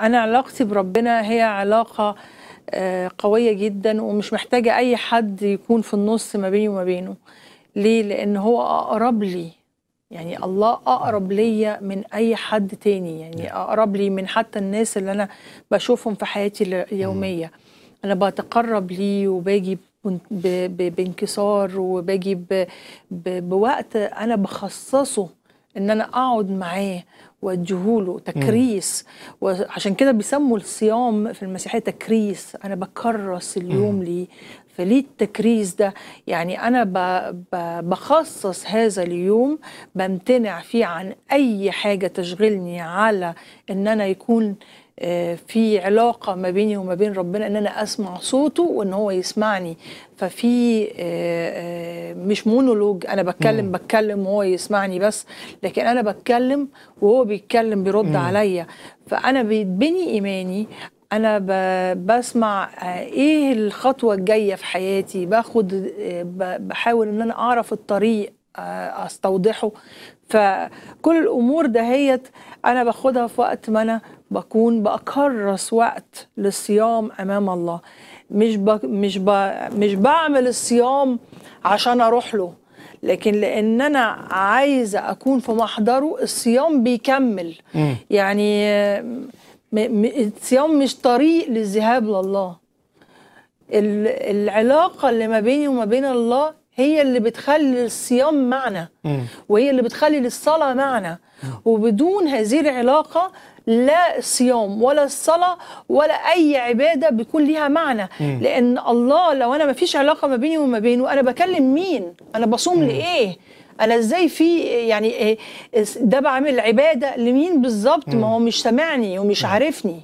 أنا علاقتي بربنا هي علاقة آه، قوية جدا ومش محتاجة أي حد يكون في النص ما بيني وما بينه ليه؟ لأن هو أقرب لي يعني الله أقرب ليا من أي حد تاني يعني أقرب لي من حتى الناس اللي أنا بشوفهم في حياتي اليومية mm. أنا بتقرب ليه وباجي بانكسار وباجي بوقت أنا بخصصه إن أنا أقعد معاه وجهوله تكريس مم. وعشان كده بيسموا الصيام في المسيحيه تكريس انا بكرس اليوم مم. لي فليه التكريس ده يعني أنا بخصص هذا اليوم بمتنع فيه عن أي حاجة تشغلني على إن أنا يكون آه، في علاقه ما بيني وما بين ربنا ان انا اسمع صوته وان هو يسمعني ففي آه، آه، مش مونولوج انا بتكلم بتكلم وهو يسمعني بس لكن انا بتكلم وهو بيتكلم بيرد عليا فانا بيتبني ايماني انا بسمع آه، ايه الخطوه الجايه في حياتي باخد آه، بحاول ان انا اعرف الطريق آه، استوضحه فكل الامور دهيت انا باخدها في وقت ما انا بكون بكرس وقت للصيام امام الله مش ب... مش ب... مش بعمل الصيام عشان اروح له لكن لان انا عايزه اكون في محضره الصيام بيكمل م. يعني الصيام مش طريق للذهاب لله العلاقة اللي ما بيني وما بين الله هي اللي بتخلي الصيام معنى وهي اللي بتخلي للصلاة معنى وبدون هذه العلاقة لا صيام ولا الصلاة ولا أي عبادة بيكون ليها معنى لأن الله لو أنا ما فيش علاقة ما بيني وما بينه أنا بكلم مين أنا بصوم لإيه انا ازاي في يعني إيه، ده بعمل عباده لمين بالظبط ما هو مش سامعني ومش عارفني